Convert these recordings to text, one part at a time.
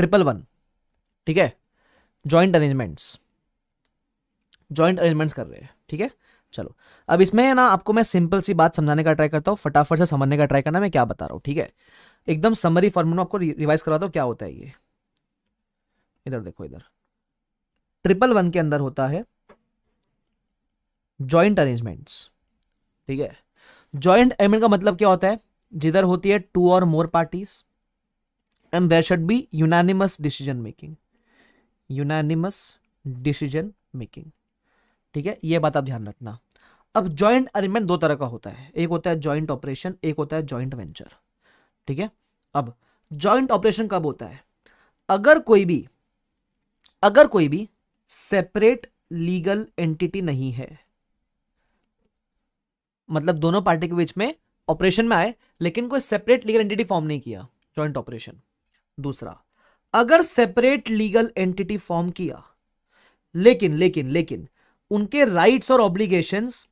Triple one ठीक है joint arrangements joint arrangements कर रहे हैं ठीक है चलो अब इसमें ना आपको मैं सिंपल सी बात समझाने का ट्राई करता हूँ फटाफट से समझने का ट्राई करना मैं क्या बता रहा हूँ ठीक है एकदम समरी फॉर्मूला आपको रिवाइज करवाता हूँ क्या होता है ये इधर देखो इधर ट्रिपल वन के अंदर होता है जॉइंट अरेंजमेंट्स ठीक है जॉइंट अरेंजमेंट का मतलब क्या होता है जिधर होती है टू और more parties and there should be unanimous decision making unanimous decision making ठीक है ये बात आप ध्यान रखना अब ज्वाइंट अरेंजमेंट दो तरह का होता है एक होता है ज्वाइंट ऑपरेशन एक होता है ज्वाइंट वेंचर ठीक है अब ज्वाइंट ऑपरेशन कब होता है अगर कोई भी अगर कोई भी सेपरेट लीगल एंटिटी नहीं है मतलब दोनों पार्टी के बीच में ऑपरेशन में आए लेकिन कोई सेपरेट लीगल एंटिटी फॉर्म नहीं किया ज्वाइंट ऑपरेशन दूसरा अगर सेपरेट लीगल एंटिटी फॉर्म किया लेकिन लेकिन लेकिन उनके राइट्स और ऑब्लिगेशंस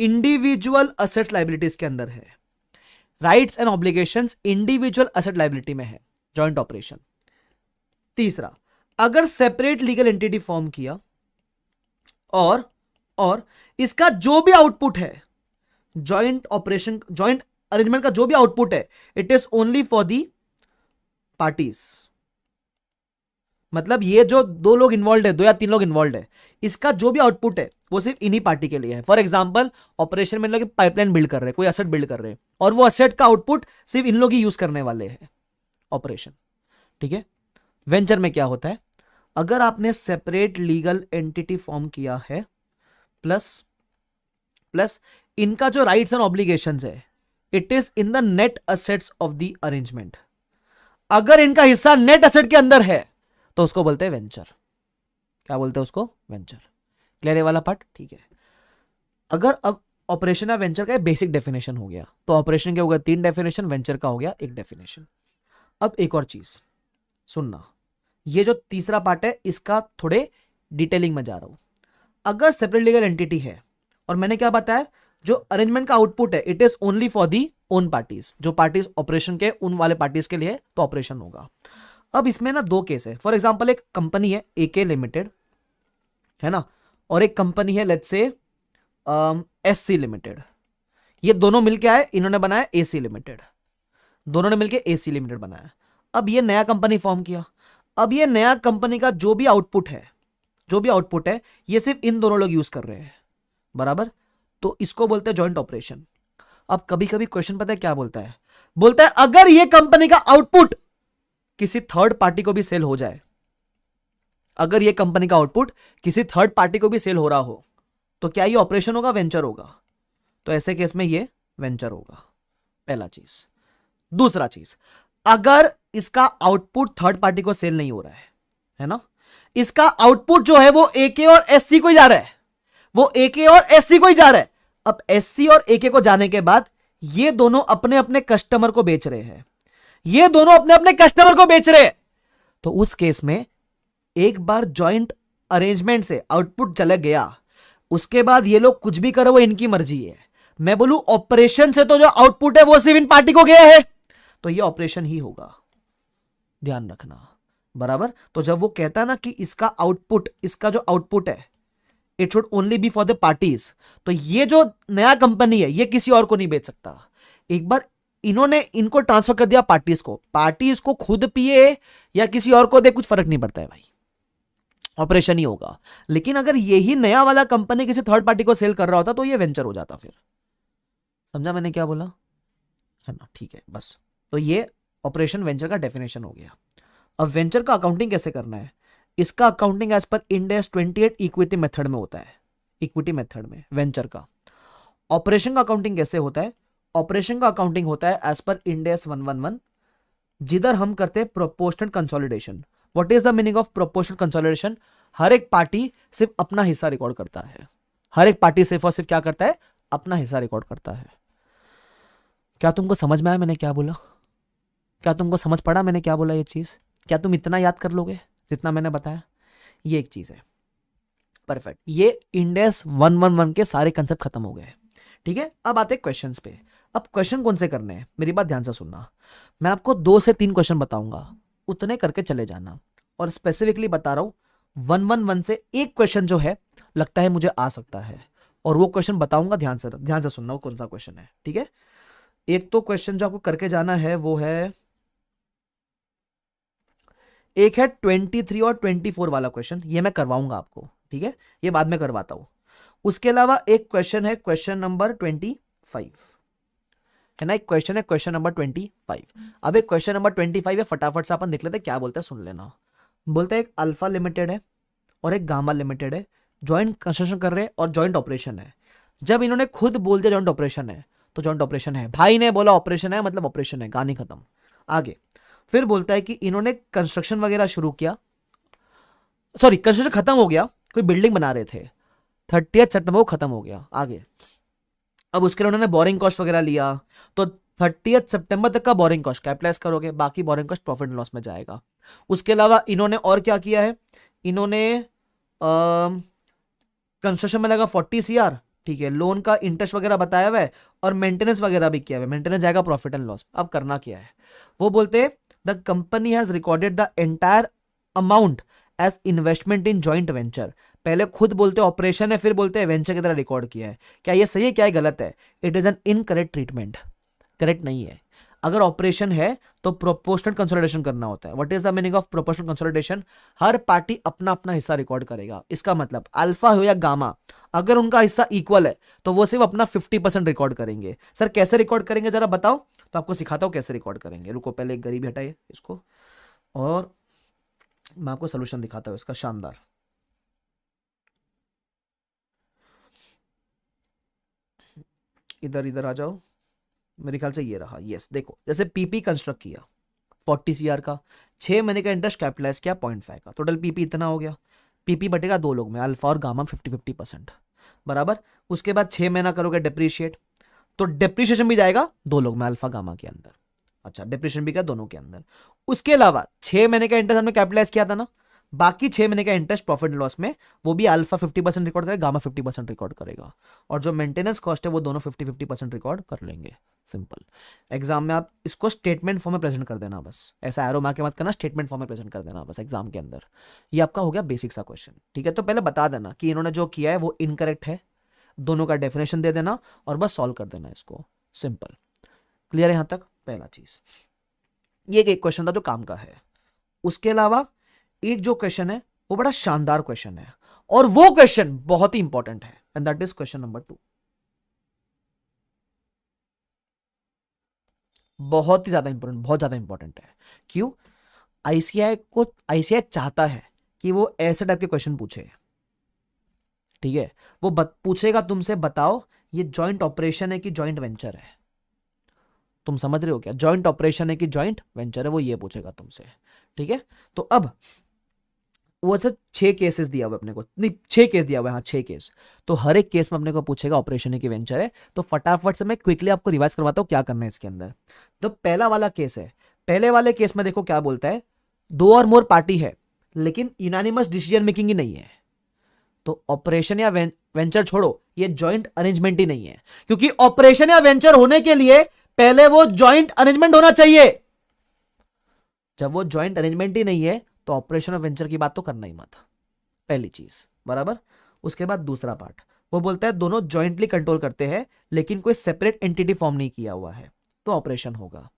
इंडिविजुअल असेट लाइबिलिटीज के अंदर है rights and obligations individual asset liability में है जॉइंट ऑपरेशन तीसरा अगर सेपरेट लीगल एंटिटी फॉर्म किया और और इसका जो भी आउटपुट है जॉइंट ऑपरेशन जॉइंट अरेंजमेंट का जो भी आउटपुट है it is only for the parties मतलब ये जो दो लोग इन्वॉल्व है दो या तीन लोग इन्वॉल्व है इसका जो भी आउटपुट है वो सिर्फ इन्हीं पार्टी के लिए है फॉर एग्जाम्पल ऑपरेशन में लोग पाइपलाइन बिल्ड कर रहे हैं कोई असेट बिल्ड कर रहे हैं और वो असेट का आउटपुट सिर्फ इन लोग ही यूज करने वाले हैं ऑपरेशन ठीक है वेंचर में क्या होता है अगर आपने सेपरेट लीगल एंटिटी फॉर्म किया है प्लस प्लस इनका जो राइट्स एंड ऑब्लिगेशन है it is in the net assets of the arrangement अगर इनका हिस्सा नेट एसेट के अंदर है तो उसको बोलते हैं वेंचर क्या बोलते हैं उसको वेंचर क्लियर है वाला पार्ट ठीक है अगर अब ऑपरेशन या वेंचर का बेसिक डेफिनेशन हो गया तो ऑपरेशन क्या हो गया तीन डेफिनेशन वेंचर का हो गया एक डेफिनेशन अब एक और चीज सुनना ये जो तीसरा पार्ट है इसका थोड़े डिटेलिंग में जा रहा हूं अगर सेपरेट लीगल एंटिटी है और मैंने क्या बताया जो अरेंजमेंट का आउटपुट है it is only for the उन पार्टीज जो पार्टीज ऑपरेशन के उन वाले पार्टीज के लिए तो ऑपरेशन होगा अब इसमें ना दो केस है फॉर एग्जाम्पल एक कंपनी है ए के लिमिटेड है ना और एक कंपनी है लेट से एस सी लिमिटेड ये दोनों मिलके आए इन्होंने बनाया ए सी लिमिटेड दोनों ने मिलके ए सी लिमिटेड बनाया अब ये नया कंपनी फॉर्म किया अब ये नया कंपनी का जो भी आउटपुट है जो भी आउटपुट है ये सिर्फ इन दोनों लोग यूज कर रहे हैं बराबर तो इसको बोलते हैं जॉइंट ऑपरेशन अब कभी कभी क्वेश्चन पता है क्या बोलता है बोलता है अगर ये कंपनी का आउटपुट किसी थर्ड पार्टी को भी सेल हो जाए अगर ये कंपनी का आउटपुट किसी थर्ड पार्टी को भी सेल हो रहा हो तो क्या ये ऑपरेशन होगा वेंचर होगा तो ऐसे केस में ये वेंचर होगा पहला चीज दूसरा चीज अगर इसका आउटपुट थर्ड पार्टी को सेल नहीं हो रहा है है ना इसका आउटपुट जो है वो एके और एससी को ही जा रहा है वो एके और एससी को ही जा रहा है अब एस और ए को जाने के बाद ये दोनों अपने अपने कस्टमर को बेच रहे हैं ये दोनों अपने अपने कस्टमर को बेच रहे हैं तो उस केस में एक बार ज्वाइंट अरेंजमेंट से आउटपुट चला गया उसके बाद ये लोग कुछ भी करो वो इनकी मर्जी है मैं बोलू ऑपरेशन से तो जो आउटपुट है वो सिर्फ इन पार्टी को गया है तो ये ऑपरेशन ही होगा ध्यान रखना बराबर तो जब वो कहता ना कि इसका आउटपुट इसका जो आउटपुट है it should only be for the parties तो ये जो नया कंपनी है ये किसी और को नहीं बेच सकता एक बार इन्होंने इनको ट्रांसफर कर दिया पार्टीज को पार्टीज को खुद पिए या किसी और को दे कुछ फर्क नहीं पड़ता है भाई ऑपरेशन ही होगा लेकिन अगर यही नया वाला कंपनी किसी थर्ड पार्टी को सेल कर रहा होता तो ये वेंचर हो जाता फिर समझा मैंने क्या बोला है ना ठीक है बस तो ये ऑपरेशन वेंचर का डेफिनेशन हो गया अब वेंचर का अकाउंटिंग कैसे करना है इसका accounting as per Ind AS twenty eight equity method में होता है इक्विटी मेथड में वेंचर का ऑपरेशन का अकाउंटिंग कैसे होता है ऑपरेशन का अकाउंटिंग होता है एज पर इंडेस वन जिधर हम करते हैं proportional consolidation what is the meaning of proportional consolidation हर एक पार्टी सिर्फ अपना हिस्सा रिकॉर्ड करता है हर एक पार्टी सिर्फ और सिर्फ क्या करता है अपना हिस्सा रिकॉर्ड करता है क्या तुमको समझ में आया मैंने क्या बोला क्या तुमको समझ पड़ा मैंने क्या बोला ये चीज क्या तुम इतना याद कर लोगे जितना मैंने बताया ये एक चीज़ है परफेक्ट ये इंडेस वन वन वन के सारे कंसेप्ट खत्म हो गए ठीक है अब आते क्वेश्चन पे अब क्वेश्चन कौन से करने हैं मेरी बात ध्यान से सुनना मैं आपको दो से तीन क्वेश्चन बताऊंगा उतने करके चले जाना और स्पेसिफिकली बता रहा हूँ वन वन वन से एक क्वेश्चन जो है लगता है मुझे आ सकता है और वो क्वेश्चन बताऊंगा ध्यान से ध्यान से सुनना वो कौन सा क्वेश्चन है ठीक है एक तो क्वेश्चन जो आपको करके जाना है वो है एक है ट्वेंटी थ्री और ट्वेंटी फोर वाला क्वेश्चन ये मैं करवाऊंगा आपको ठीक है ये बाद में करवाता हूं उसके अलावा एक क्वेश्चन है क्वेश्चन नंबर ट्वेंटी फाइव है ना एक क्वेश्चन है क्वेश्चन नंबर ट्वेंटी फाइव अब एक क्वेश्चन नंबर ट्वेंटी फाइव है फटाफट से अपन देख लेते क्या बोलते हैं सुन लेना बोलते एक अल्फा लिमिटेड है और एक गामा लिमिटेड है ज्वाइंट कंस्ट्रक्शन कर रहे हैं और ज्वाइंट ऑपरेशन है जब इन्होंने खुद बोल दिया ज्वाइंट ऑपरेशन है तो ज्वाइंट ऑपरेशन है भाई ने बोला ऑपरेशन है मतलब ऑपरेशन है गाने खत्म आगे फिर बोलता है कि इन्होंने कंस्ट्रक्शन वगैरह शुरू किया सॉरी कंस्ट्रक्शन खत्म हो गया कोई बिल्डिंग बना रहे थे थर्टी सितंबर को खत्म हो गया आगे अब उसके लिए उन्होंने बोरिंग कॉस्ट वगैरह लिया तो थर्टी सितंबर तक का बोरिंग कॉस्ट कैपिटलाइज करोगे बाकी borrowing cost profit and loss में जाएगा उसके अलावा इन्होंने और क्या किया है इन्होंने कंस्ट्रक्शन में लगा फोर्टी सी ठीक है लोन का इंटरेस्ट वगैरह बताया हुआ है और मेंटेनेंस वगैरह भी किया हुआ है मेंटेनेंस जाएगा प्रॉफिट एंड लॉस अब करना क्या है वो बोलते हैं the company has recorded the entire amount as investment in joint venture पहले खुद बोलते ऑपरेशन है फिर बोलते हैं वेंचर की तरह रिकॉर्ड किया है क्या ये सही है क्या है गलत है it is an incorrect treatment correct नहीं है अगर ऑपरेशन है तो प्रोपोर्शनल कंसोलिडेशन करना होता है what is the meaning of proportional consolidation हर पार्टी अपना अपना हिस्सा रिकॉर्ड करेगा इसका मतलब अल्फा हो या गामा अगर उनका हिस्सा इक्वल है तो वो सिर्फ अपना 50 परसेंट रिकॉर्ड करेंगे सर कैसे रिकॉर्ड करेंगे जरा बताओ तो आपको सिखाता हूँ कैसे रिकॉर्ड करेंगे रुको पहले एक गरीब हटाइए इसको और मैं आपको सोल्यूशन दिखाता हूँ इसका शानदार इधर इधर आ जाओ मेरे ख्याल से ये रहा यस देखो जैसे पीपी कंस्ट्रक्ट किया फोर्टी सी का छः महीने का इंटरेस्ट कैपिटलाइज किया पॉइंट फाइव का टोटल पीपी इतना हो गया पीपी बटेगा दो लोग में अल्फा और गामा फिफ्टी फिफ्टी परसेंट बराबर उसके बाद छः महीना करोगे डिप्रिशिएट तो डिप्रिशिएशन भी जाएगा दो लोग में अल्फा गामा के अंदर अच्छा डिप्रेशन भी क्या दोनों के अंदर उसके अलावा छः महीने का इंटरेस्ट हमने कैपिटलाइज किया था ना बाकी छह महीने का इंटरेस्ट प्रॉफिट एंड लॉस में वो भी अल्फा फिफ्टी परसेंट रिकॉर्ड करेगा गामा फिफ्टी परसेंट रिकॉर्ड करेगा और जो मेंटेनेंस कॉस्ट है वो दोनों फिफ्टी फिफ्टी परसेंट रिकॉर्ड कर लेंगे सिंपल एग्जाम में आप इसको स्टेटमेंट फॉर्म में प्रेजेंट कर देना बस ऐसा एरो मार के मत करना स्टेटमेंट फॉर्म में प्रेजेंट कर देना बस एग्जाम के अंदर ये आपका हो गया बेसिक सा क्वेश्चन ठीक है तो पहले बता देना कि इन्होंने जो किया है वो इनकरेक्ट है दोनों का डेफिनेशन दे देना और बस सॉल्व कर देना इसको सिंपल क्लियर है यहाँ तक पहला चीज़ ये एक क्वेश्चन था जो काम का है उसके अलावा एक जो क्वेश्चन है वो बड़ा शानदार क्वेश्चन है और वो क्वेश्चन बहुत ही इंपॉर्टेंट है and that is question number two बहुत ही ज्यादा इंपॉर्टेंट बहुत ज्यादा इंपॉर्टेंट है क्यों आईसीआई को आईसीआई चाहता है कि वो ऐसे टाइप के क्वेश्चन पूछे ठीक है वो बत, पूछेगा तुमसे बताओ ये जॉइंट ऑपरेशन है कि जॉइंट वेंचर है तुम समझ रहे हो क्या जॉइंट ऑपरेशन है कि जॉइंट वेंचर है वो ये पूछेगा तुमसे ठीक है तो अब वो सर छः केसेस दिया हुआ अपने को नहीं छः केस दिया हुआ है हाँ छः केस तो हर एक केस में अपने को पूछेगा ऑपरेशन की वेंचर है तो फटाफट से मैं क्विकली आपको रिवाइज करवाता हूँ क्या करना है इसके अंदर तो पहला वाला केस है पहले वाले केस में देखो क्या बोलता है दो और मोर पार्टी है लेकिन यूनानिमस डिसीजन मेकिंग ही नहीं है तो ऑपरेशन या वेंचर छोड़ो ये ज्वाइंट अरेंजमेंट ही नहीं है क्योंकि ऑपरेशन या वेंचर होने के लिए पहले वो ज्वाइंट अरेंजमेंट होना चाहिए जब वो ज्वाइंट अरेंजमेंट ही नहीं है तो ऑपरेशन ऑफ वेंचर की बात तो करना ही मत पहली चीज बराबर उसके बाद दूसरा पार्ट वो बोलता है दोनों ज्वाइंटली कंट्रोल करते हैं लेकिन कोई सेपरेट एंटिटी फॉर्म नहीं किया हुआ है तो ऑपरेशन होगा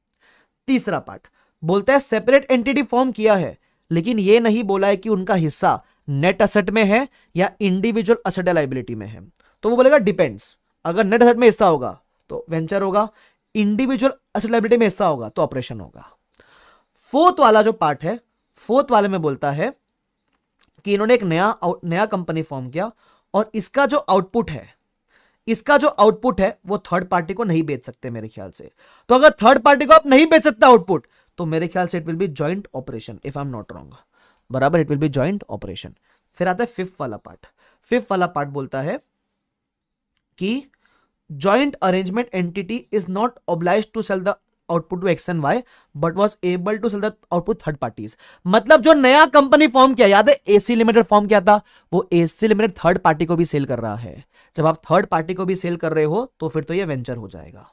तीसरा पार्ट बोलता है सेपरेट एंटिटी फॉर्म किया है लेकिन ये नहीं बोला है कि उनका हिस्सा नेट असेट में है या इंडिविजुअल असेट लाइबिलिटी में है तो वो बोलेगा डिपेंड्स अगर नेट असेट में हिस्सा होगा तो वेंचर होगा इंडिविजुअल असेट लाइबिलिटी में हिस्सा होगा तो ऑपरेशन होगा फोर्थ वाला जो पार्ट है फोर्थ वाले में बोलता है कि इन्होंने एक नया नया कंपनी फॉर्म किया और इसका जो आउटपुट है इसका जो आउटपुट है वो थर्ड पार्टी को नहीं बेच सकते मेरे ख्याल से तो अगर थर्ड पार्टी को आप नहीं बेच सकते आउटपुट तो मेरे ख्याल से it will be joint operation if I am not wrong बराबर it will be joint operation फिर आता है फिफ्थ वाला पार्ट फिफ्थ वाला पार्ट बोलता है कि joint arrangement entity is not obliged to sell the output to X and Y but was able to sell the output third parties मतलब जो नया कंपनी फॉर्म किया याद है एसी लिमिटेड फॉर्म किया था वो एसी लिमिटेड थर्ड पार्टी को भी सेल कर रहा है जब आप थर्ड पार्टी को भी सेल कर रहे हो तो फिर तो ये वेंचर हो जाएगा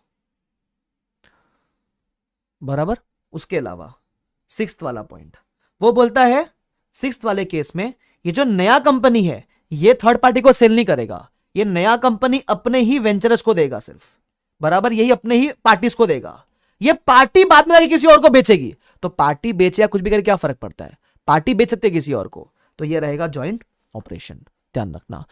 बराबर उसके अलावा सिक्स वाला पॉइंट वो बोलता है सिक्स वाले केस में ये जो नया कंपनी है ये थर्ड पार्टी को सेल नहीं करेगा ये नया कंपनी अपने ही वेंचरस को देगा सिर्फ बराबर यही अपने ही पार्टीज को देगा ये पार्टी बाद में किसी और को बेचेगी तो पार्टी बेचे या कुछ भी करके क्या फर्क पड़ता है पार्टी बेच सकते किसी और को तो ये रहेगा ज्वाइंट ऑपरेशन ध्यान रखना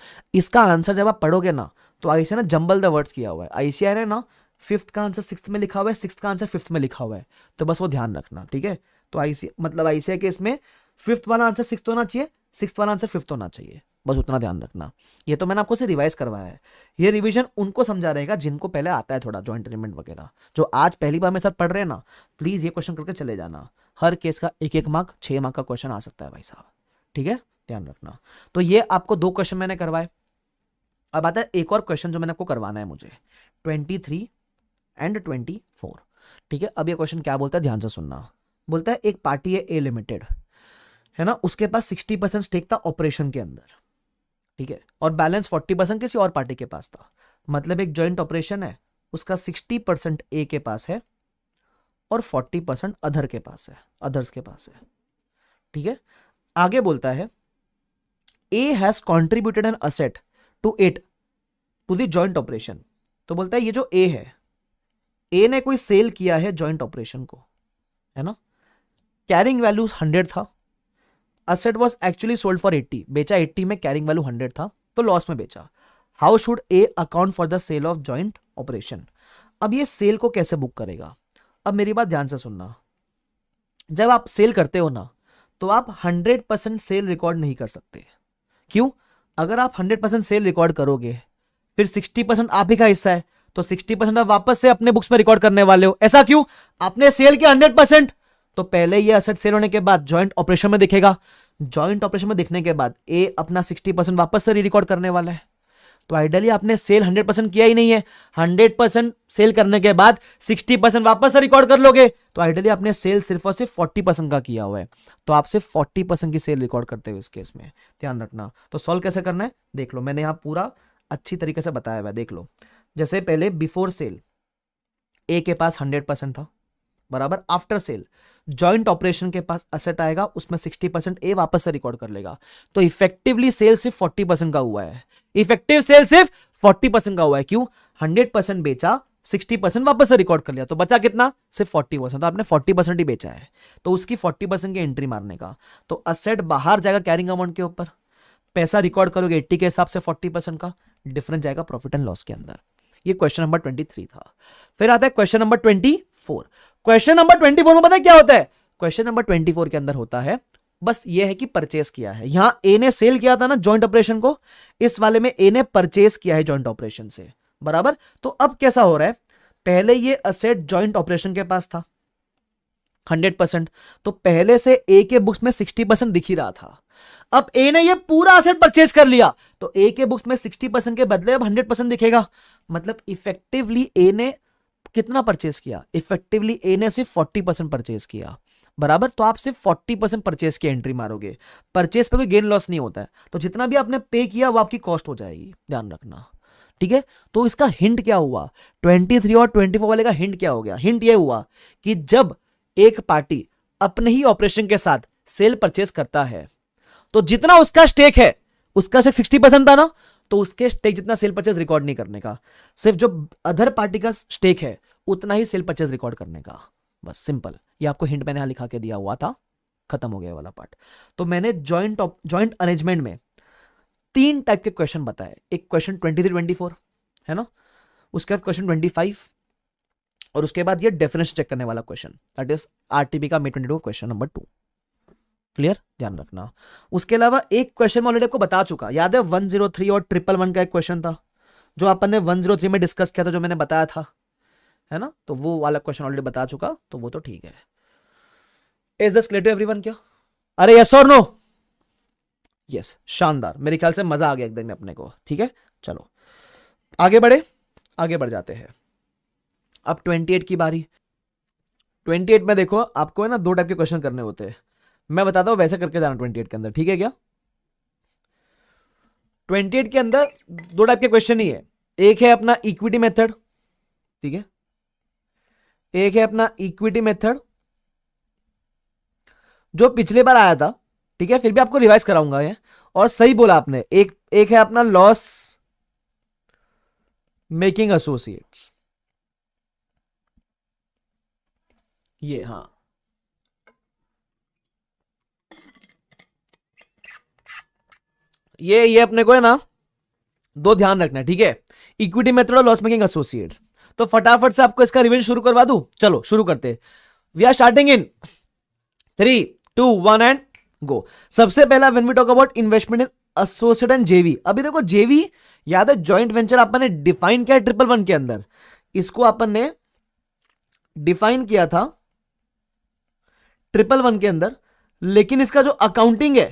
इसका आंसर जब आप पढ़ोगे ना तो आईसीआई ने जंबल द वर्ड्स किया हुआ है आईसीआर ने ना फिफ्थ का आंसर सिक्स में लिखा हुआ है सिक्स का आंसर फिफ्थ में लिखा हुआ है तो बस वो ध्यान रखना ठीक है तो आईसी मतलब आईसीआई के इसमें फिफ्थ वाला आंसर सिक्स होना चाहिए सिक्स वाला आंसर फिफ्थ होना चाहिए बस उतना ध्यान रखना ये तो मैंने आपको से रिवाइज करवाया है ये रिवीजन उनको समझा रहेगा जिनको पहले आता है थोड़ा जॉइंट एलिमेंट वगैरह जो आज पहली बार मेरे साथ पढ़ रहे हैं ना प्लीज़ ये क्वेश्चन करके चले जाना हर केस का एक एक मार्क छः मार्क का क्वेश्चन आ सकता है भाई साहब ठीक है ध्यान रखना तो ये आपको दो क्वेश्चन मैंने करवाए अब आता है एक और क्वेश्चन जो मैंने आपको करवाना है मुझे twenty three and twenty four ठीक है अब ये क्वेश्चन क्या बोलता है ध्यान से सुनना बोलता है एक पार्टी है ए लिमिटेड है ना उसके पास सिक्सटी परसेंट स्टेक था ऑपरेशन के अंदर ठीक है और बैलेंस फोर्टी परसेंट किसी और पार्टी के पास था मतलब एक जॉइंट ऑपरेशन है उसका सिक्सटी परसेंट ए के पास है और फोर्टी परसेंट अधर के पास है अधर्स के पास है ठीक है आगे बोलता है A has contributed an asset to it to the operation तो बोलता है ये जो ए है ए ने कोई सेल किया है ज्वाइंट ऑपरेशन को है ना कैरिंग वैल्यू हंड्रेड था asset was actually sold for eighty बेचा एट्टी में कैरिंग वैल्यू हंड्रेड था तो लॉस में बेचा how should A account for the sale of joint operation अब ये सेल को कैसे बुक करेगा अब मेरी बात ध्यान से सुनना जब आप सेल करते हो ना तो आप 100 परसेंट सेल रिकॉर्ड नहीं कर सकते क्यों अगर आप 100 परसेंट सेल रिकॉर्ड करोगे फिर 60 परसेंट आप ही का हिस्सा है तो 60 परसेंट आप वापस से अपने बुक्स में रिकॉर्ड करने वाले हो ऐसा क्यों आपने सेल किया 100 परसेंट तो पहले ये असेट सेल होने के बाद ज्वाइंट ऑपरेशन में दिखेगा जॉइंट ऑपरेशन में देखने के बाद ए अपना सिक्सटी परसेंट वापस से री रिकॉर्ड करने वाला है तो आइडियली आपने सेल हंड्रेड परसेंट किया ही नहीं है हंड्रेड परसेंट सेल करने के बाद सिक्सटी परसेंट वापस से रिकॉर्ड कर लोगे तो आइडियली आपने सेल सिर्फ और सिर्फ फोर्टी परसेंट का किया हुआ है तो आप सिर्फ फोर्टी परसेंट की सेल रिकॉर्ड करते हुए इस केस में ध्यान रखना तो सोल्व कैसे करना है देख लो मैंने यहाँ पूरा अच्छी तरीके से बताया हुआ है देख लो जैसे पहले बिफोर सेल ए के पास हंड्रेड परसेंट था बराबर आफ्टर सेल ज्वाइंट ऑपरेशन के पास असेट आएगा उसमें 60 परसेंट ए वापस से रिकॉर्ड कर लेगा तो इफेक्टिवली सेल सिर्फ 40 परसेंट का हुआ है इफेक्टिव सेल सिर्फ 40 परसेंट का हुआ है क्यों 100 परसेंट बेचा 60 परसेंट वापस से रिकॉर्ड कर लिया तो बचा कितना सिर्फ 40 परसेंट तो आपने 40 परसेंट ही बेचा है तो उसकी 40 परसेंट की एंट्री मारने का तो असेट बाहर जाएगा कैरिंग अमाउंट के ऊपर पैसा रिकॉर्ड करोगे एट्टी के हिसाब से फोर्टी परसेंट का डिफरेंस जाएगा प्रॉफिट एंड लॉस के अंदर ये क्वेश्चन नंबर ट्वेंटी थ्री था फिर आता है question number twenty four question number twenty four में पता है क्या होता है क्वेश्चन नंबर ट्वेंटी फोर के अंदर होता है बस ये है कि परचेस किया है यहां ए ने सेल किया था ना जॉइंट ऑपरेशन को इस वाले में ए ने परचेस किया है जॉइंट ऑपरेशन से बराबर तो अब कैसा हो रहा है पहले ये असेट जॉइंट ऑपरेशन के पास था हंड्रेड परसेंट तो पहले से ए के बुक्स में सिक्सटी परसेंट दिख ही रहा था अब ए ने ये पूरा असेट परचेज कर लिया तो ए के बुक्स में सिक्सटी परसेंट के बदले अब हंड्रेड परसेंट दिखेगा मतलब इफेक्टिवली ए ने कितना परचेस किया इफेक्टिवली ए ने सिर्फ फोर्टी परसेंट परचेस किया बराबर तो आप सिर्फ फोर्टी परसेंट परचेस की एंट्री मारोगे परचेस पे कोई गेन लॉस नहीं होता है तो जितना भी आपने पे किया वो आपकी कॉस्ट हो जाएगी ध्यान रखना ठीक है तो इसका हिंट क्या हुआ 23 और 24 वाले का हिंट क्या हो गया हिंट ये हुआ कि जब एक पार्टी अपने ही ऑपरेशन के साथ सेल परचेस करता है तो जितना उसका स्टेक है उसका सिर्फ सिक्सटी परसेंट था ना तो उसके स्टेक जितना सेल परचेज रिकॉर्ड नहीं करने का सिर्फ जो अदर पार्टी का स्टेक है उतना ही सेल परचेज रिकॉर्ड करने का बस सिंपल ये आपको हिंट मैंने यहां लिखा के दिया हुआ था खत्म हो गया वाला पार्ट तो मैंने ज्वाइंट ज्वाइंट अरेंजमेंट में तीन टाइप के क्वेश्चन बताए एक question twenty three twenty four है ना उसके बाद क्वेश्चन ट्वेंटी फाइव और उसके बाद ये डेफिनेशन चेक करने वाला क्वेश्चन दैट इज आरटीबी का May twenty two question number two clear ध्यान रखना उसके अलावा एक क्वेश्चन ऑलरेडी आपको बता चुका याद है थ्री और ट्रिपल वन का एक क्वेश्चन था जो अपन ने थ्री में डिस्कस किया था जो मैंने बताया था है ना तो वो वाला क्वेश्चन ऑलरेडी बता चुका तो वो तो ठीक है is this clear to everyone क्या अरे यस और नो यस शानदार मेरे ख्याल से मजा आ गया एकदम अपने को ठीक है चलो आगे बढ़े आगे बढ़ जाते हैं अब एट की बारी एट में देखो आपको है ना दो टाइप के क्वेश्चन करने होते हैं मैं बताता हूं वैसे करके जाना ट्वेंटी एट के अंदर ठीक है क्या ट्वेंटी एट के अंदर दो टाइप के क्वेश्चन ही है एक है अपना इक्विटी मेथड ठीक है एक है अपना इक्विटी मेथड जो पिछले बार आया था ठीक है फिर भी आपको रिवाइज कराऊंगा ये और सही बोला आपने एक एक है अपना लॉस मेकिंग एसोसिएट्स ये हाँ ये ये अपने को है ना दो ध्यान रखना है ठीक है इक्विटी मेथड और लॉस मेकिंग एसोसिएट्स तो फटाफट से आपको इसका रिविजन शुरू करवा दू चलो शुरू करते we are starting in three two one and go सबसे पहला when we talk about investment in associate and JV अभी देखो जेवी याद है ज्वाइंट वेंचर आपने डिफाइन किया ट्रिपल वन के अंदर इसको अपन ने डिफाइन किया था ट्रिपल वन के अंदर लेकिन इसका जो अकाउंटिंग है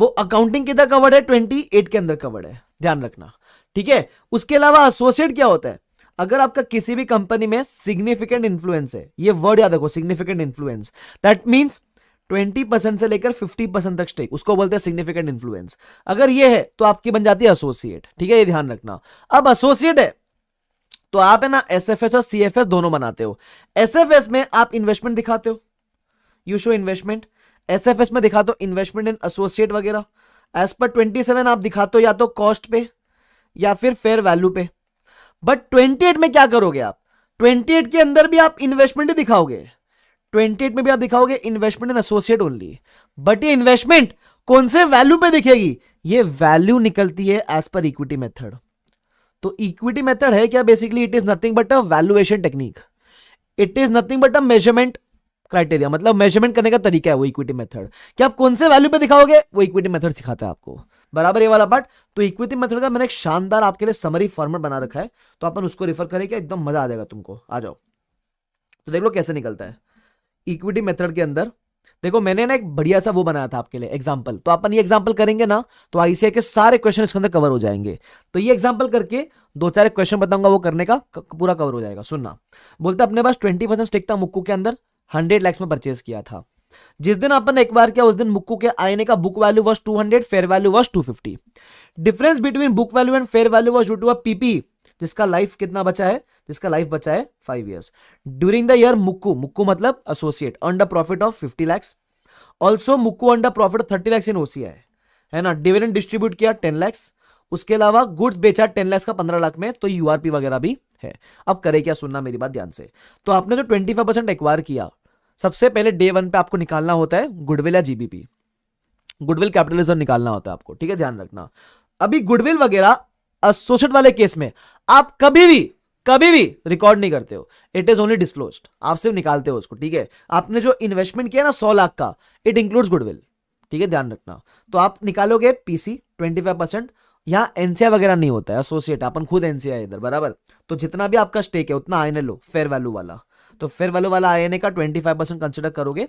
वो अकाउंटिंग किधर कवर्ड है ट्वेंटी एट के अंदर कवर्ड है ध्यान रखना ठीक है उसके अलावा एसोसिएट क्या होता है अगर आपका किसी भी कंपनी में सिग्निफिकेंट इन्फ्लुएंस है ये वर्ड याद रखो significant influence that means 20 percent से लेकर 50 परसेंट तक स्टेक उसको बोलते हैं सिग्निफिकेंट इन्फ्लुएंस अगर ये है तो आपकी बन जाती है एसोसिएट ठीक है ये ध्यान रखना अब एसोसिएट है तो आप है ना एस और सी दोनों बनाते हो एस में आप इन्वेस्टमेंट दिखाते हो यू शो इन्वेस्टमेंट एसएफएस में दिखा दो इन्वेस्टमेंट इन एसोसिएट वगैरह एज पर 27 आप दिखाते दो या तो कॉस्ट पे या फिर फेयर वैल्यू पे बट 28 में क्या करोगे आप 28 के अंदर भी आप इन्वेस्टमेंट ही दिखाओगे 28 में भी आप दिखाओगे investment in associate only but ये इन्वेस्टमेंट कौन से वैल्यू पे दिखेगी ये वैल्यू निकलती है एज पर इक्विटी मेथड तो इक्विटी मेथड है क्या basically it is nothing but a valuation technique it is nothing but a measurement criteria मतलब मेजरमेंट करने का तरीका है वो इक्विटी मेथड कि आप कौन से वैल्यू पे दिखाओगे वो इक्विटी मेथड सिखाता है आपको बराबर ये वाला पार्ट तो इक्विटी मेथड का मैंने एक शानदार आपके लिए समरी फॉर्मेट बना रखा है तो अपन उसको रेफर करेंगे एकदम मजा आ जाएगा तुमको आ जाओ तो देख लो कैसे निकलता है इक्विटी मेथड के अंदर देखो मैंने ना एक बढ़िया सा वो बनाया था आपके लिए एग्जाम्पल तो अपन ये एग्जाम्पल करेंगे ना तो आईसीआई के सारे क्वेश्चन इसके अंदर कवर हो जाएंगे तो ये एग्जाम्पल करके दो चार क्वेश्चन बताऊंगा वो करने का पूरा कवर हो जाएगा सुनना बोलते अपने पास ट्वेंटी परसेंट स्टेक था मुक्कू के अंदर हंड्रेड लैक्स में परचेज किया था जिस दिन अपन बार किया उस दिन मुक्कू के आईने का book value was hundred fair value was fifty difference between book value and fair value was due to PP जिसका लाइफ कितना बचा है जिसका लाइफ बचा है five years during the year Mukku Mukku मतलब associate under profit of fifty lakhs also Mukku under profit thirty lakhs in OCI है ना डिविडेंड डिस्ट्रीब्यूट किया टेन लैक्स उसके अलावा गुड्स बेचा टेन लैक्स का पंद्रह लाख में तो यूआरपी वगैरह भी है अब करे क्या सुनना मेरी बात ध्यान से तो आपने जो ट्वेंटी फाइव परसेंट एक्वायर किया सबसे पहले डे वन पे आपको निकालना होता है गुडविल या जीबीपी गुडविल कैपिटलिज्म निकालना होता है आपको ठीक है ध्यान रखना अभी गुडविल वगैरह एसोसिएट वाले केस में आप कभी भी कभी भी रिकॉर्ड नहीं करते हो इट इज ओनली डिस्क्लोज आप सिर्फ निकालते हो उसको ठीक है आपने जो इन्वेस्टमेंट किया ना सौ लाख का इट इंक्लूड्स गुडविल ठीक है ध्यान रखना तो आप निकालोगे पीसी ट्वेंटी फाइव परसेंट यहाँ एनसीआई वगैरह नहीं होता है एसोसिएट अपन खुद एनसीआई इधर बराबर तो जितना भी आपका स्टेक है उतना आई लो फेयर वैल्यू वाला तो फेयर वैल्यू वाला आई का ट्वेंटी फाइव परसेंट कंसिडर करोगे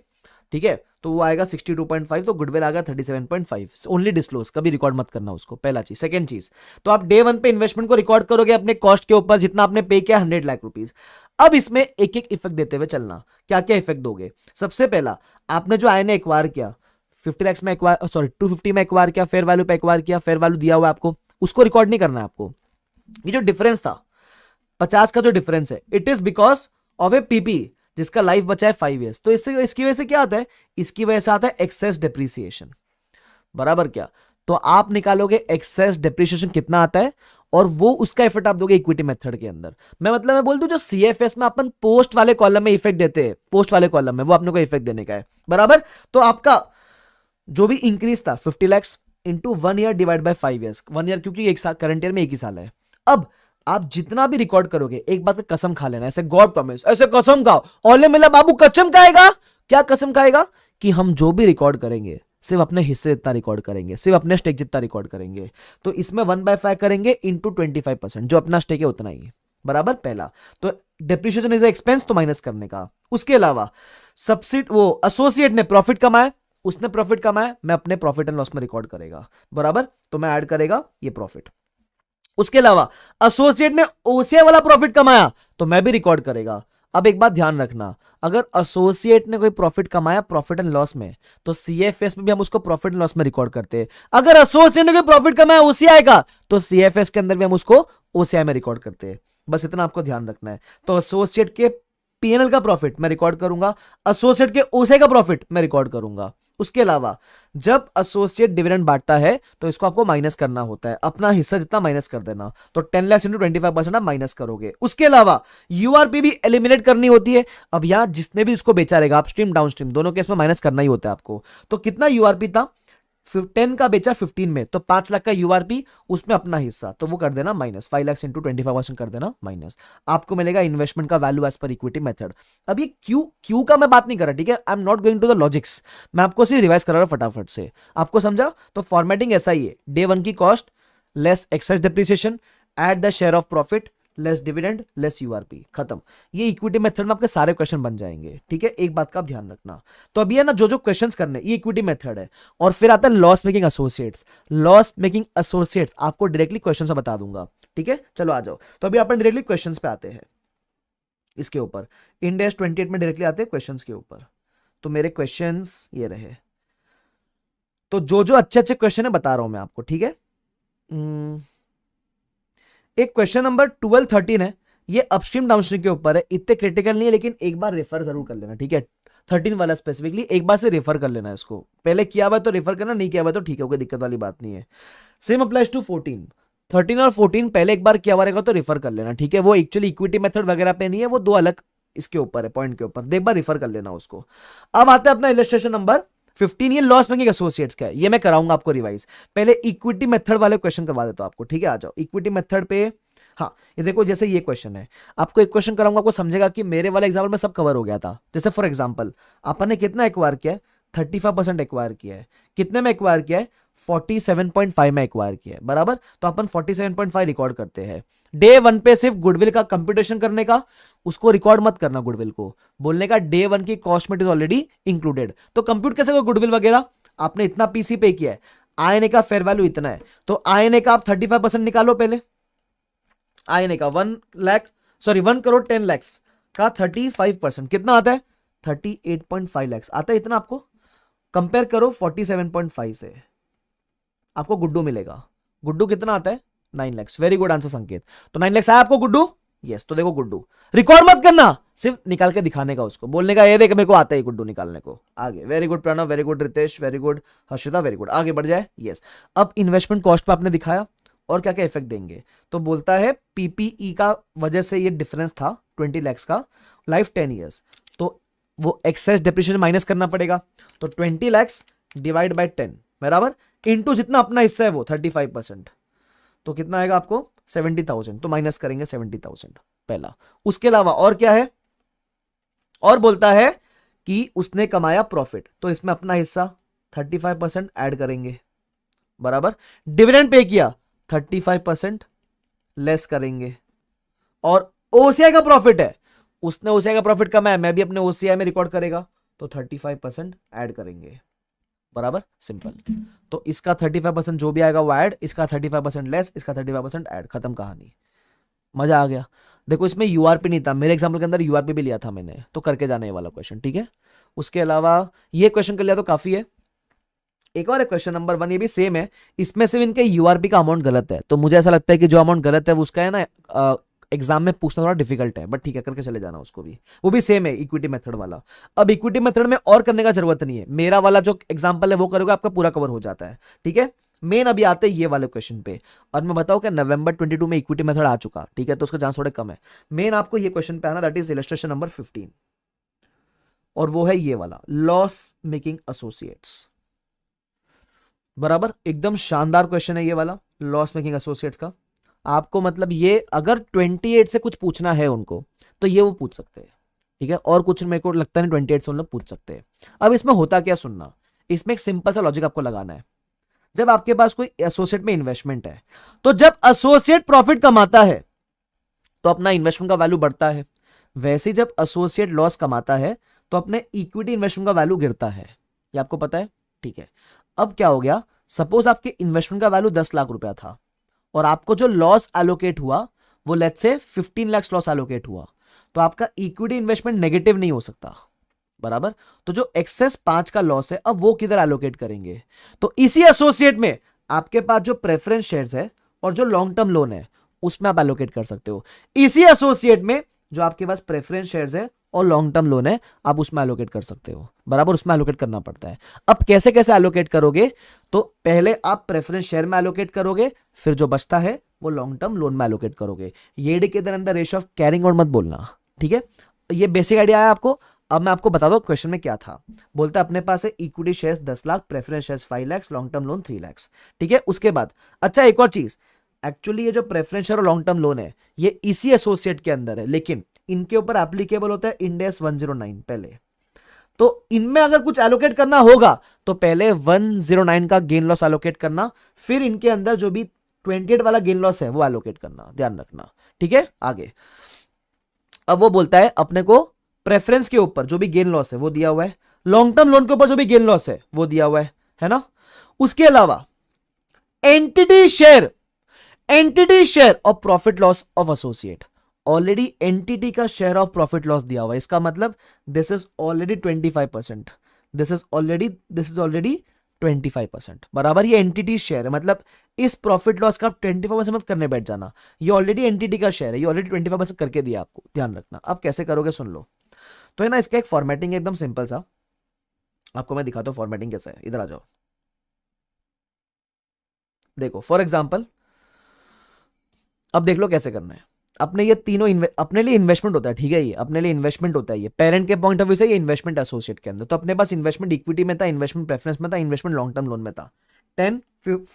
ठीक है तो वो आएगा सिक्सटी टू पॉइंट फाइव तो गुडविल आएगा thirty seven point five only disclose कभी रिकॉर्ड मत करना उसको पहला चीज सेकंड चीज तो आप डे वन पे इन्वेस्टमेंट को रिकॉर्ड करोगे अपने कॉस्ट के ऊपर जितना आपने पे किया हंड्रेड लाख रुपीज अब इसमें एक एक इफेक्ट देते हुए चलना क्या क्या इफेक्ट दोगे सबसे पहला आपने जो आयने एक्वायर किया फिफ्टी लैक्स में एक्वायर सॉरी टू फिफ्टी में एक्वायर किया फेयर वैल्यू पे एक्वायर किया फेयर वैल्यू दिया हुआ आपको उसको रिकॉर्ड नहीं करना है आपको ये जो डिफरेंस था पचास का जो डिफरेंस है it is because of a PP जिसका लाइफ बचा है फाइव ईयर्स तो इससे इसकी वजह से क्या आता है इसकी वजह से आता है एक्सेस डिप्रिसिएशन बराबर क्या तो आप निकालोगे एक्सेस डिप्रिसिएशन कितना आता है और वो उसका इफेक्ट आप दोगे इक्विटी मेथड के अंदर मैं मतलब मैं बोल दूं जो सी एफ एस में अपन पोस्ट वाले कॉलम में इफेक्ट देते हैं पोस्ट वाले कॉलम में वो अपने को इफेक्ट देने का है बराबर तो आपका जो भी इंक्रीज था fifty lakhs into one year divide by five years one year क्योंकि एक साल करंट ईयर में एक ही साल है अब आप जितना भी रिकॉर्ड करोगे एक बात का कसम खा लेना ऐसे गॉड प्रॉमिस ऐसे कसम खाओ ओले मिला बाबू कसम खाएगा क्या कसम खाएगा कि हम जो भी रिकॉर्ड करेंगे सिर्फ अपने हिस्से जितना रिकॉर्ड करेंगे सिर्फ अपने स्टेक जितना रिकॉर्ड करेंगे तो इसमें वन बाय फाइव करेंगे इंटू ट्वेंटी फाइव परसेंट जो अपना स्टेक है उतना ही बराबर पहला तो डिप्रिशिएशन इज एक्सपेंस तो माइनस करने का उसके अलावा सब्सिड वो एसोसिएट ने प्रॉफिट कमाया उसने प्रॉफिट कमाया मैं अपने प्रॉफिट एंड लॉस में रिकॉर्ड करेगा बराबर तो मैं ऐड करेगा ये प्रॉफिट उसके अलावा एसोसिएट ने ओसीआई वाला प्रॉफिट कमाया तो मैं भी रिकॉर्ड करेगा अब एक बात ध्यान रखना अगर एसोसिएट ने कोई प्रॉफिट कमाया प्रॉफिट एंड लॉस में तो सीएफएस में भी हम उसको प्रॉफिट एंड लॉस में रिकॉर्ड करते हैं अगर एसोसिएट ने कोई प्रॉफिट कमाया ओसीआई का तो सीएफएस के अंदर भी हम उसको ओसीआई में रिकॉर्ड करते हैं बस इतना आपको ध्यान रखना है तो एसोसिएट के पीएनएल का प्रॉफिट मैं रिकॉर्ड करूंगा एसोसिएट के ओसीआई का प्रॉफिट मैं रिकॉर्ड करूंगा उसके अलावा जब एसोसिएट डिविडेंड बांटता है तो इसको आपको माइनस करना होता है अपना हिस्सा जितना माइनस कर देना तो 10 lakh into twenty five percent आप माइनस करोगे उसके अलावा यूआरपी भी एलिमिनेट करनी होती है अब यहां जिसने भी इसको बेचा रहेगा अपस्ट्रीम डाउनस्ट्रीम दोनों केस में माइनस करना ही होता है आपको तो कितना यूआरपी था टेन का बेचा फिफ्टीन में तो पांच लाख का यूआरपी उसमें अपना हिस्सा तो वो कर देना minus five lakh into twenty five percent कर देना माइनस आपको मिलेगा इन्वेस्टमेंट का value as per equity method अब ये क्यू क्यू का मैं बात नहीं कर रहा ठीक है I am not going to the logics मैं आपको सिर्फ रिवाइज करा रहा हूँ फटाफट से आपको समझा तो फॉर्मेटिंग ऐसा ही है डे वन की cost less excise depreciation at the share of profit less dividend less URP खत्म ये इक्विटी मेथड में आपके सारे क्वेश्चन बन जाएंगे ठीक है एक बात का आप ध्यान रखना तो अभी है ना जो जो क्वेश्चंस करने ये इक्विटी मेथड है और फिर आता है loss making associates loss making associates आपको डायरेक्टली क्वेश्चन बता दूंगा ठीक है चलो आ जाओ तो अभी आप डायरेक्टली क्वेश्चन पे आते हैं इसके ऊपर इंडेस ट्वेंटी में डायरेक्टली आते हैं क्वेश्चन के ऊपर तो मेरे क्वेश्चन ये रहे तो जो जो अच्छे अच्छे क्वेश्चन है बता रहा हूं मैं आपको ठीक है हम्म। एक क्वेश्चन नंबर ट्वेल्व थर्टीन है ये अपस्ट्रीम डाउनस्ट्रीम के ऊपर है इतने क्रिटिकल नहीं है लेकिन एक बार रेफर जरूर कर लेना ठीक है थर्टीन वाला स्पेसिफिकली एक बार से रेफर कर लेना इसको पहले किया हुआ तो रेफर करना नहीं किया हुआ तो ठीक है कोई दिक्कत वाली बात नहीं है same applies to fourteen thirteen और फोर्टीन पहले एक बार किया हुआ रहेगा तो रेफर कर लेना ठीक है वो एक्चुअली इक्विटी मेथड वगैरह पे नहीं है वो दो अलग इसके ऊपर है पॉइंट के ऊपर एक बार रिफर कर लेना उसको अब आते हैं अपना इलेस्ट्रेशन नंबर फिफ्टीन ये लॉस बैंकिंग एसोसिएट्स का है ये मैं कराऊंगा आपको रिवाइज पहले इक्विटी मेथड वाले क्वेश्चन करवा देता हूं आपको ठीक है आ जाओ इक्विटी मेथड पे हाँ ये देखो जैसे ये क्वेश्चन है आपको एक क्वेश्चन कराऊंगा आपको समझेगा कि मेरे वाले एग्जाम्पल में सब कवर हो गया था जैसे फॉर एग्जाम्पल आपने कितना एक्वायर किया थर्टी फाइव परसेंट एक्वायर किया है कितने में एक्वायर किया है फोर्टी सेवन पॉइंट फाइव में एक्वायर किया है बराबर तो अपन forty seven point five record करते हैं डे वन पे सिर्फ गुडविल का कंप्यूटेशन करने का उसको रिकॉर्ड मत करना गुडविल को बोलने का डे वन की कॉस्टमेट इज ऑलरेडी इंक्लूडेड तो कंप्यूट कैसे गुडविल वगैरह आपने इतना पीसी पे किया है आईएनए का फेयर वैल्यू इतना है तो आईएनए का आप थर्टी फाइव परसेंट निकालो पहले आईएनए का one lakh sorry one crore ten lakhs का थर्टी फाइव परसेंट कितना आता है thirty eight point five lakhs आता है इतना आपको कंपेयर करो फोर्टी सेवन पॉइंट फाइव से आपको गुड्डू मिलेगा गुड्डू कितना आता है nine lakhs very good answer Sanket तो नाइन लैक्स आया आपको गुड्डू यस तो देखो गुड्डू रिकॉर्ड मत करना सिर्फ निकाल के दिखाने का उसको बोलने का ये देख मेरे को आता है गुड्डू निकालने को आगे very good Pranav very good Ritesh very good Harshita very good आगे बढ़ जाए यस अब इन्वेस्टमेंट कॉस्ट पर आपने दिखाया और क्या क्या इफेक्ट देंगे तो बोलता है पीपीई e का वजह से ये डिफरेंस था 20 लैक्स का लाइफ 10 इयर्स तो वो एक्सेस डेप्रिशिएशन माइनस करना पड़ेगा तो 20 लैक्स डिवाइड बाय 10 बराबर इनटू जितना अपना हिस्सा है वो 35 परसेंट तो कितना आएगा आपको सेवेंटी थाउजेंड तो माइनस करेंगे सेवेंटी थाउजेंड पहला उसके अलावा और क्या है और बोलता है कि उसने कमाया प्रॉफिट तो इसमें अपना हिस्सा थर्टी फाइव परसेंट एड करेंगे बराबर डिविडेंड पे किया थर्टी फाइव परसेंट लेस करेंगे और ओसीआई का प्रॉफिट है उसने ओसीआई का प्रॉफिट कमाया मैं भी अपने ओसीआई में रिकॉर्ड करेगा तो थर्टी फाइव परसेंट एड करेंगे बराबर सिंपल तो इसका 35 परसेंट जो भी आएगा वो ऐड इसका 35 परसेंट लेस इसका 35 परसेंट ऐड खत्म कहानी मजा आ गया देखो इसमें यू नहीं था मेरे एग्जाम्पल के अंदर यू भी लिया था मैंने तो करके जाने ये वाला क्वेश्चन ठीक है उसके अलावा ये क्वेश्चन कर लिया तो काफी है एक और क्वेश्चन नंबर वन ये भी सेम है इसमें से इनके यूआरपी का अमाउंट गलत है तो मुझे ऐसा लगता है कि जो अमाउंट गलत है उसका है ना एग्जाम में पूछना थोड़ा डिफिकल्ट है बट ठीक है करके चले जाना उसको भी वो भी सेम है इक्विटी मेथड वाला अब इक्विटी मेथड में और करने का जरूरत नहीं है मेरा वाला जो एग्जाम्पल है वो करोगे आपका पूरा कवर हो जाता है ठीक है मेन अभी आते हैं ये वाले क्वेश्चन पे और मैं बताऊं कि नवंबर 22 में इक्विटी मेथड आ चुका ठीक है तो उसका चांस थोड़े कम है मेन आपको ये क्वेश्चन पे आना दैट इज इलेस्ट्रेशन नंबर 15 और वो है ये वाला लॉस मेकिंग एसोसिएट्स बराबर एकदम शानदार क्वेश्चन है ये वाला लॉस मेकिंग एसोसिएट्स का आपको मतलब ये अगर 28 से कुछ पूछना है उनको तो ये वो पूछ सकते हैं ठीक है और कुछ मेरे को लगता है ट्वेंटी से उन लोग पूछ सकते हैं अब इसमें होता क्या सुनना इसमें एक सिंपल सा लॉजिक आपको लगाना है जब आपके पास कोई एसोसिएट में इन्वेस्टमेंट है तो जब एसोसिएट प्रॉफिट कमाता है तो अपना इन्वेस्टमेंट का वैल्यू बढ़ता है वैसे जब एसोसिएट लॉस कमाता है तो अपने इक्विटी इन्वेस्टमेंट का वैल्यू गिरता है ये आपको पता है ठीक है अब क्या हो गया सपोज आपके इन्वेस्टमेंट का वैल्यू दस लाख रुपया था और आपको जो लॉस एलोकेट हुआ वो लेट से 15 लाख लॉस एलोकेट हुआ तो आपका इक्विटी इन्वेस्टमेंट नेगेटिव नहीं हो सकता बराबर तो जो एक्सेस पांच का लॉस है अब वो किधर एलोकेट करेंगे तो इसी एसोसिएट में आपके पास जो प्रेफरेंस शेयर्स है और जो लॉन्ग टर्म लोन है उसमें आप एलोकेट कर सकते हो इसी एसोसिएट में जो आपके पास प्रेफरेंस शेयर्स है और लॉन्ग टर्म लोन है आप उसमें एलोकेट कर सकते हो बराबर उसमें एलोकेट करना पड़ता है अब कैसे कैसे एलोकेट करोगे तो पहले आप प्रेफरेंस शेयर में एलोकेट करोगे फिर जो बचता है वो लॉन्ग टर्म लोन में एलोकेट करोगे येडी के अंदर रेश ऑफ कैरिंग और मत बोलना ठीक है ये बेसिक आइडिया है आपको अब मैं आपको बता दो क्वेश्चन में क्या था बोलता अपने पास है इक्विटी शेयर्स दस lakh preference shares five lakhs long term loan three lakhs ठीक है उसके बाद अच्छा एक और चीज एक्चुअली ये जो प्रेफरेंस शेयर और लॉन्ग टर्म लोन है ये इसी एसोसिएट के अंदर है लेकिन इनके ऊपर एप्लीकेबल होता है इंडेस 109 पहले तो इनमें अगर कुछ एलोकेट करना होगा तो पहले 109 का गेन लॉस एलोकेट करना फिर इनके अंदर जो भी 28 वाला गेन लॉस है वो एलोकेट करना ध्यान रखना ठीक है आगे अब वो बोलता है अपने को प्रेफरेंस के ऊपर जो भी गेन लॉस है वो दिया हुआ है लॉन्ग टर्म लोन के ऊपर जो भी गेन लॉस है वो दिया हुआ है है ना उसके अलावा एंटिटी शेयर एंटिटी शेयर और profit loss of associate already entity का शेयर ऑफ प्रॉफिट लॉस दिया हुआ है इसका मतलब this is already twenty five percent this is already this is already twenty five percent बराबर ये एंटिटी शेयर है मतलब इस प्रॉफिट लॉस का ट्वेंटी फाइव परसेंट मत करने बैठ जाना ये ऑलरेडी एंटिटी का शेयर है ये ऑलरेडी ट्वेंटी फाइव परसेंट करके दिया आपको ध्यान रखना आप कैसे करोगे सुन लो तो है ना इसका एक फॉर्मेटिंग एकदम सिंपल सा आपको मैं दिखाता हूँ फॉर्मेटिंग कैसा है इधर आ जाओ देखो फॉर एग्जाम्पल अब देख लो कैसे करना है अपने ये तीनों अपने लिए इन्वेस्टमेंट होता है ठीक है ये अपने लिए इन्वेस्टमेंट होता है ये पेरेंट के पॉइंट ऑफ व्यू से ये इन्वेस्टमेंट एसोसिएट के अंदर तो अपने पास इन्वेस्टमेंट इक्विटी में था इन्वेस्टमेंट प्रेफरेंस में था इन्वेस्टमेंट लॉन्ग टर्म लोन में था टेन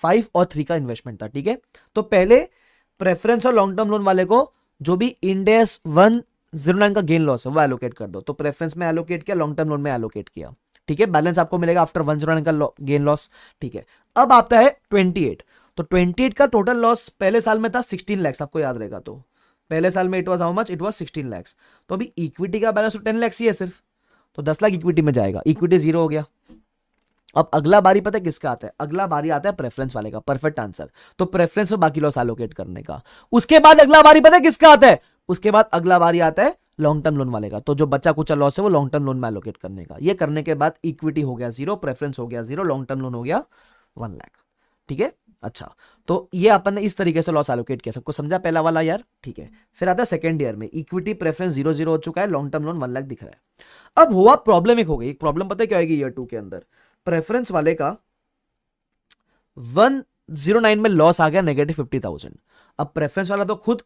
फाइव और थ्री का इन्वेस्टमेंट था ठीक है तो पहले प्रेफरेंस और लॉन्ग टर्म लोन वाले को जो भी इंडेस वन जीरो नाइन का गेन लॉस है वो एलोकेट कर दो तो प्रेफरेंस में एलोकेट किया लॉन्ग टर्म लोन में एलोकेट किया ठीक है बैलेंस आपको मिलेगा आफ्टर वन जीरो नाइन का गेन लॉस ठीक है अब आता है ट्वेंटी एट तो ट्वेंटी एट का टोटल लॉस पहले साल में था सिक्सटीन लैक्स आपको याद रहेगा तो पहले साल में it was how much it was sixteen lakhs तो अभी इक्विटी का बैलेंस टेन लैक्स ही है सिर्फ तो दस लाख इक्विटी में जाएगा इक्विटी जीरो हो गया अब अगला बारी पता है किसका आता है अगला बारी आता है प्रेफरेंस वाले का परफेक्ट आंसर तो प्रेफरेंस में बाकी लॉस एलोकेट करने का उसके बाद अगला बारी पता है किसका आता है उसके बाद अगला बारी आता है लॉन्ग टर्म लोन वाले का तो जो बच्चा कुचा लॉस है वो लॉन्ग टर्म लोन में एलोकेट करने का ये करने के बाद इक्विटी हो गया जीरो प्रेफरेंस हो गया जीरो लॉन्ग टर्म लोन हो गया वन लैख ठीक है अच्छा तो ये अपन ने इस तरीके से लॉस एलोकेट किया सबको समझा पहला वाला यार ठीक है फिर आता है सेकेंड ईयर में इक्विटी प्रेफरेंस जीरो जीरो हो चुका है long term loan one lakh दिख रहा है अब हुआ प्रॉब्लम एक हो गई एक प्रॉब्लम पता है क्या होगी ईयर टू के अंदर प्रेफरेंस वाले का वन जीरो नाइन में लॉस आ गया नेगेटिव फिफ्टी थाउजेंड अब प्रेफरेंस वाला तो खुद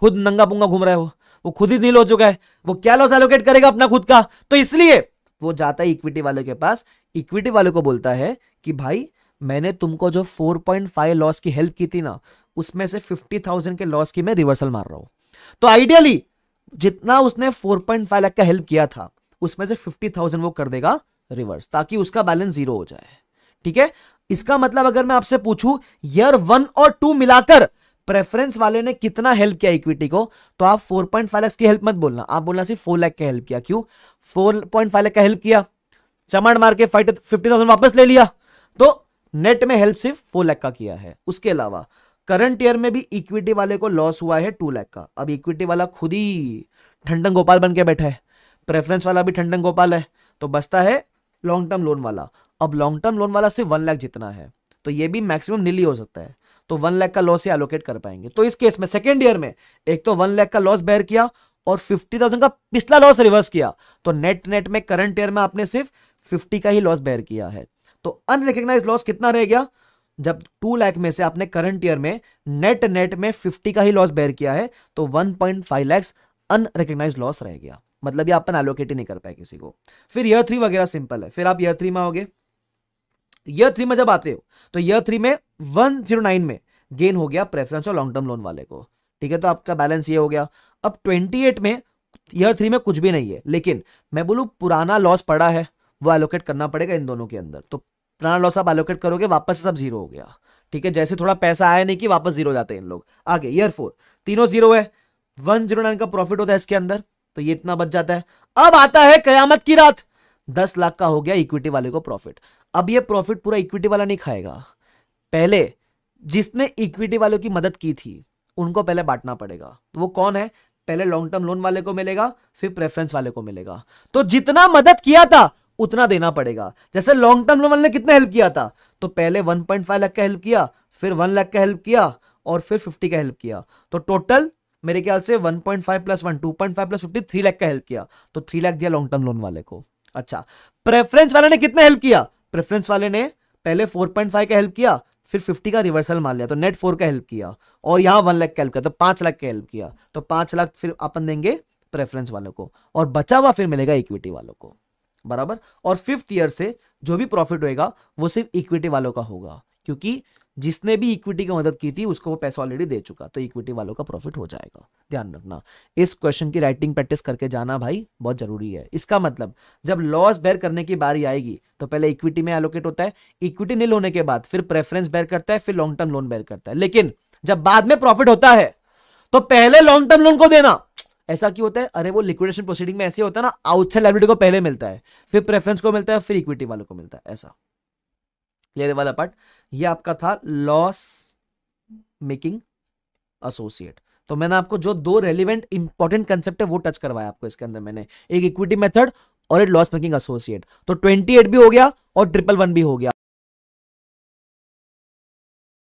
खुद नंगा पुंगा घूम रहा है वो वो खुद ही नील हो चुका है वो क्या लॉस एलोकेट करेगा अपना खुद का तो इसलिए वो जाता है इक्विटी वाले के पास इक्विटी वाले को बोलता है कि भाई मैंने तुमको जो 4.5 लॉस की हेल्प की थी ना उसमें से 50,000 के लॉस की मैं रिवर्सल मार रहा हूं तो आइडियली जितना उसने 4.5 लाख का हेल्प किया था उसमें से 50,000 वो कर देगा रिवर्स ताकि उसका बैलेंस जीरो हो जाए ठीक है इसका मतलब अगर मैं आपसे पूछू ईयर वन और टू मिलाकर प्रेफरेंस वाले ने कितना हेल्प किया इक्विटी को तो आप 4.5 लाख की हेल्प मत बोलना आप बोलना सिर्फ 4 लाख का हेल्प किया क्यों 4.5 लाख का हेल्प किया चमड़ मार के फाइट फिफ्टी थाउजेंड वापस ले लिया तो नेट में हेल्प सिर्फ फोर लैख का किया है उसके अलावा करंट ईयर में भी इक्विटी वाले को लॉस हुआ है टू लैख का अब इक्विटी वाला खुद ही ठंडन गोपाल बन के बैठा है प्रेफरेंस वाला भी ठंडन गोपाल है तो बचता है लॉन्ग टर्म लोन वाला अब लॉन्ग टर्म लोन वाला सिर्फ वन लाख जितना है तो ये भी मैक्सिमम नीली हो सकता है तो वन लैख का लॉस ही एलोकेट कर पाएंगे तो इस केस में सेकेंड ईयर में एक तो वन लैख का लॉस बेयर किया और फिफ्टी थाउजेंड का पिछला लॉस रिवर्स किया तो नेट नेट में करंट ईयर में आपने सिर्फ फिफ्टी का ही लॉस बेयर किया है तो अनरिकग्नाइज लॉस कितना रह गया जब टू लाख में से आपने करंट ईयर में नेट नेट में फिफ्टी का ही लॉस बेयर किया है तो one point five lakhs unrecognised loss रह गया मतलब ये अपन एलोकेट ही नहीं कर पाए किसी को फिर ईयर थ्री वगैरह सिंपल है फिर आप ईयर थ्री में आओगे ईयर थ्री में जब आते हो तो ईयर थ्री में वन जीरो नाइन में गेन हो गया प्रेफरेंस और लॉन्ग टर्म लोन वाले को ठीक है तो आपका बैलेंस ये हो गया अब ट्वेंटी एट में ईयर थ्री में कुछ भी नहीं है लेकिन मैं बोलू पुराना लॉस पड़ा है वो एलोकेट करना पड़ेगा इन दोनों के अंदर तो प्राण लॉस आप एलोकेट करोगे वापस सब जीरो हो गया ठीक है जैसे थोड़ा पैसा आया नहीं कि वापस जीरो जाते हैं इन लोग आगे ईयर फोर तीनों जीरो है वन जीरो नाइन का प्रॉफिट होता है इसके अंदर तो ये इतना बच जाता है अब आता है कयामत की रात दस लाख का हो गया इक्विटी वाले को प्रॉफिट अब ये प्रॉफिट पूरा इक्विटी वाला नहीं खाएगा पहले जिसने इक्विटी वालों की मदद की थी उनको पहले बांटना पड़ेगा तो वो कौन है पहले लॉन्ग टर्म लोन वाले को मिलेगा फिर प्रेफरेंस वाले को मिलेगा तो जितना मदद किया था उतना देना पड़ेगा जैसे लॉन्ग टर्म लोन ने कितना हेल्प किया था तो पहले 1.5 लाख का हेल्प किया फिर 1 लाख का हेल्प किया और फिर 50 का हेल्प किया तो टोटल मेरे ख्याल से 1.5 plus 1 2.5 plus fifty three lakh का हेल्प किया तो थ्री लाख दिया लॉन्ग टर्म लोन वाले को अच्छा प्रेफरेंस वाले ने कितना हेल्प किया प्रेफरेंस वाले ने पहले 4.5 का हेल्प किया फिर 50 का रिवर्सल मान लिया तो नेट फोर का हेल्प किया और यहां वन लाख का हेल्प किया तो पांच लाख का हेल्प किया तो पांच लाख फिर अपन देंगे प्रेफरेंस वालों को और बचा हुआ फिर मिलेगा इक्विटी वालों को बराबर और फिफ्थ ईयर से जो भी प्रॉफिट होएगा वो सिर्फ इक्विटी वालों का होगा क्योंकि जिसने भी इक्विटी की मदद की थी उसको वो पैसा ऑलरेडी दे चुका तो इक्विटी वालों का प्रॉफिट हो जाएगा ध्यान रखना इस क्वेश्चन की राइटिंग प्रैक्टिस करके जाना भाई बहुत जरूरी है इसका मतलब जब लॉस बेयर करने की बारी आएगी तो पहले इक्विटी में एलोकेट होता है इक्विटी नील होने के बाद फिर प्रेफरेंस बेयर करता है फिर लॉन्ग टर्म लोन बेयर करता है लेकिन जब बाद में प्रॉफिट होता है तो पहले लॉन्ग टर्म लोन को देना ऐसा क्यों होता है अरे वो लिक्विडेशन प्रोसीडिंग में ऐसे होता है ना आउटसाइड लाइब्रेटी को पहले मिलता है फिर प्रेफरेंस को मिलता है फिर इक्विटी वालों को मिलता है ऐसा क्लियर वाला पार्ट ये आपका था लॉस मेकिंग एसोसिएट तो मैंने आपको जो दो रेलिवेंट इंपॉर्टेंट कंसेप्ट है वो टच करवाया आपको इसके अंदर मैंने एक इक्विटी मेथड और एक लॉस मेकिंग एसोसिएट तो एट भी हो गया और ट्रिपल वन भी हो गया